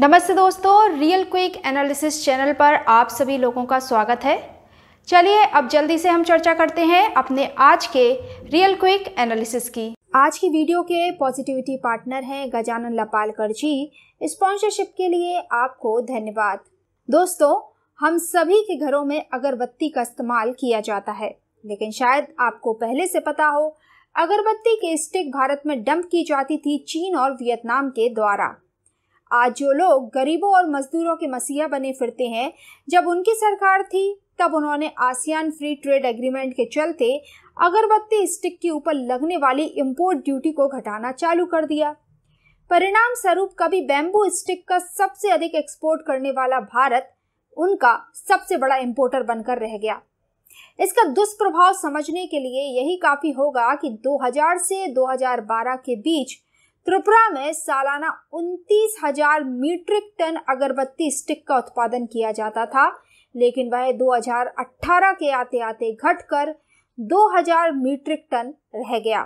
नमस्ते दोस्तों real quick analysis channel पर आप सभी लोगों का स्वागत है चलिए अब जल्दी से हम चर्चा करते हैं अपने आज के रियल क्विक एनालिसिस की आज की वीडियो के पॉजिटिविटी पार्टनर हैं गजानन लपालकर जी स्पॉन्सरशिप के लिए आपको धन्यवाद दोस्तों हम सभी के घरों में अगरबत्ती का इस्तेमाल किया जाता है लेकिन शायद आपको पहले से पता हो अगरबत्ती के स्टिक भारत में डंप की जाती थी चीन और वियतनाम के द्वारा आज जो लोग गरीबों और मजदूरों के मसीहा बने फिरते हैं जब उनकी सरकार थी तब उन्होंने आसियान फ्री ट्रेड एग्रीमेंट के चलते अगरबत्ती स्टिक के ऊपर लगने वाली इम्पोर्ट ड्यूटी को घटाना चालू कर दिया परिणाम स्वरूप कभी बैम्बू स्टिक का सबसे अधिक एक्सपोर्ट करने वाला भारत उनका सबसे बड़ा इम्पोर्टर बनकर रह गया इसका दुष्प्रभाव समझने के लिए यही काफी होगा कि 2000 से 2012 के बीच त्रिपुरा में सालाना उनतीस हजार मीट्रिक टन अगरबत्ती स्टिक का उत्पादन किया जाता था लेकिन वह 2018 के आते आते घटकर 2000 मीट्रिक टन रह गया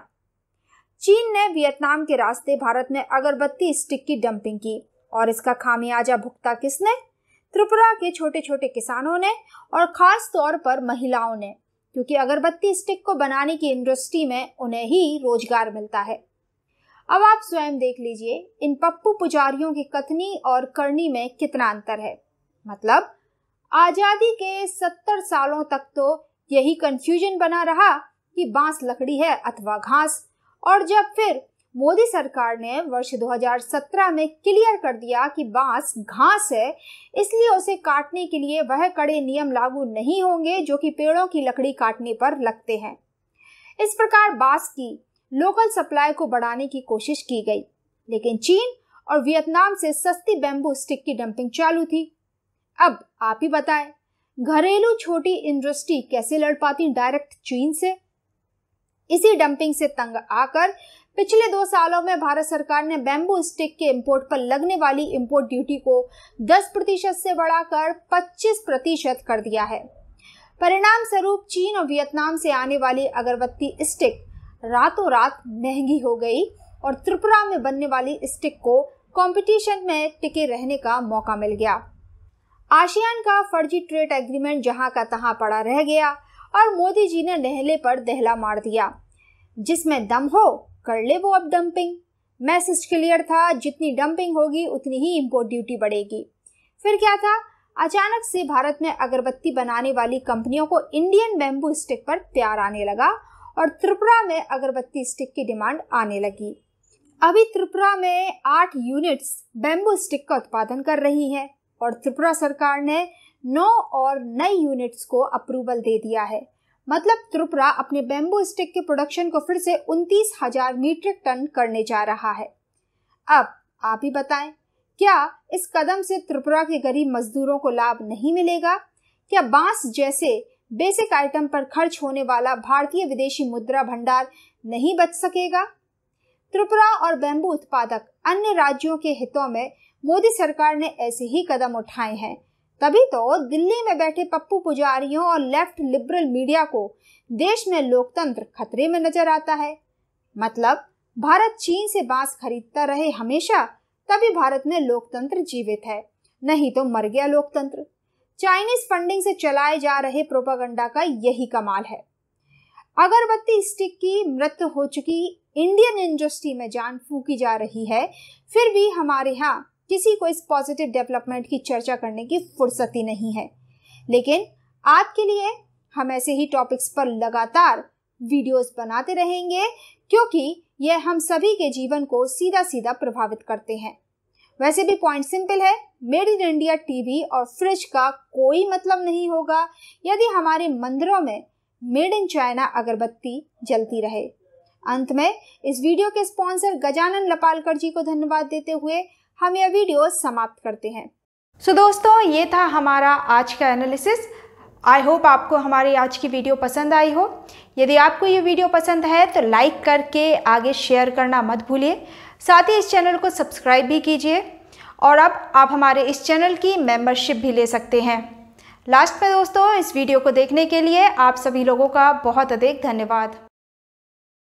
चीन ने वियतनाम के रास्ते भारत में अगरबत्ती स्टिक की डंपिंग की और इसका खामियाजा भुगता किसने त्रिपुरा के छोटे छोटे किसानों ने और खास तौर पर महिलाओं ने क्योंकि अगरबत्ती स्टिक को बनाने की इंडस्ट्री में उन्हें ही रोजगार मिलता है अब आप स्वयं देख लीजिए इन पप्पू पुजारियों की कथनी और करनी में कितना अंतर है मतलब आजादी के सत्तर सालों तक तो यही कंफ्यूजन बना रहा कि बांस लकड़ी है अथवा घास और जब फिर मोदी सरकार ने वर्ष 2017 में क्लियर कर दिया कि बांस घास है इसलिए उसे काटने के लिए वह कड़े नियम लागू नहीं होंगे जो कि पेड़ों की लकड़ी काटने पर लगते हैं इस प्रकार बांस की लोकल सप्लाई को बढ़ाने की कोशिश की गई लेकिन चीन और वियतनाम से सस्ती बेम्बू स्टिक की डंपिंग चालू थी अब आप ही बताएं घरेलू छोटी इंडस्ट्री कैसे लड़ पाती डायरेक्ट चीन से इसी डंपिंग से तंग आकर पिछले दो सालों में भारत सरकार ने बेम्बू स्टिक के इंपोर्ट पर लगने वाली इंपोर्ट ड्यूटी को 10 प्रतिशत से बढ़ाकर 25 प्रतिशत कर दिया है परिणाम स्वरूप चीन और वियतनाम से आने वाली अगरबत्ती स्टिक रातों रात महंगी हो गई और त्रिपुरा में बनने वाली स्टिक को कंपटीशन में टिके रहने का मौका मिल गया आशियान का फर्जी ट्रेड एग्रीमेंट जहां का तहां पड़ा रह गया और मोदी जी ने नहले पर दहला मार दिया जिसमें दम हो कर ले वो अब डंपिंग मैसेज क्लियर था जितनी डंपिंग होगी उतनी ही इम्पोर्ट ड्यूटी बढ़ेगी फिर क्या था अचानक से भारत में अगरबत्ती बनाने वाली कंपनियों को इंडियन बेम्बू स्टिक पर प्यार आने लगा और त्रिपुरा में अगरबत्ती स्टिक की डिमांड आने लगी अभी त्रिपुरा में आठ यूनिट्स बेम्बू स्टिक का उत्पादन कर रही है और त्रिपुरा सरकार ने नौ और नई यूनिट्स को अप्रूवल दे दिया है मतलब त्रिपुरा अपने बेम्बू स्टिक के प्रोडक्शन को फिर से उनतीस हजार मीट्रिक टन करने जा रहा है अब आप ही बताएं क्या इस कदम से त्रिपुरा के गरीब मजदूरों को लाभ नहीं मिलेगा क्या बांस जैसे बेसिक आइटम पर खर्च होने वाला भारतीय विदेशी मुद्रा भंडार नहीं बच सकेगा त्रिपुरा और बेम्बू उत्पादक अन्य राज्यों के हितों में मोदी सरकार ने ऐसे ही कदम उठाए हैं तभी तो दिल्ली में बैठे पप्पू पुजारियों और लेफ्ट लिबरल मीडिया को देश में लोकतंत्र खतरे में नजर आता है मतलब भारत चीन से बांस खरीदता रहे हमेशा तभी भारत में लोकतंत्र जीवित है नहीं तो मर गया लोकतंत्र चाइनीज फंडिंग से चलाए जा रहे प्रोपागंडा का यही कमाल है अगरबत्ती स्टिक की मृत्यु हो चुकी इंडियन इंडस्ट्री में जान फूकी जा रही है फिर भी हमारे यहाँ किसी को इस पॉजिटिव डेवलपमेंट की चर्चा करने की फुर्सत ही नहीं है लेकिन आपके लिए हम ऐसे ही टॉपिक्स पर लगातार वीडियोस बनाते रहेंगे क्योंकि यह हम सभी के जीवन को सीधा सीधा प्रभावित करते हैं वैसे भी पॉइंट सिंपल है मेड इन इंडिया टीवी और फ्रिज का कोई मतलब नहीं होगा यदि हमारे मंदिरों में मेड इन चाइना अगरबत्ती जलती रहे अंत में इस वीडियो के स्पॉन्सर गजानन लपालकर जी को धन्यवाद देते हुए हम यह वीडियो समाप्त करते हैं सो so, दोस्तों ये था हमारा आज का एनालिसिस आई होप आपको हमारी आज की वीडियो पसंद आई हो यदि आपको ये वीडियो पसंद है तो लाइक करके आगे शेयर करना मत भूलिए साथ ही इस चैनल को सब्सक्राइब भी कीजिए और अब आप हमारे इस चैनल की मेंबरशिप भी ले सकते हैं लास्ट में दोस्तों इस वीडियो को देखने के लिए आप सभी लोगों का बहुत अधिक धन्यवाद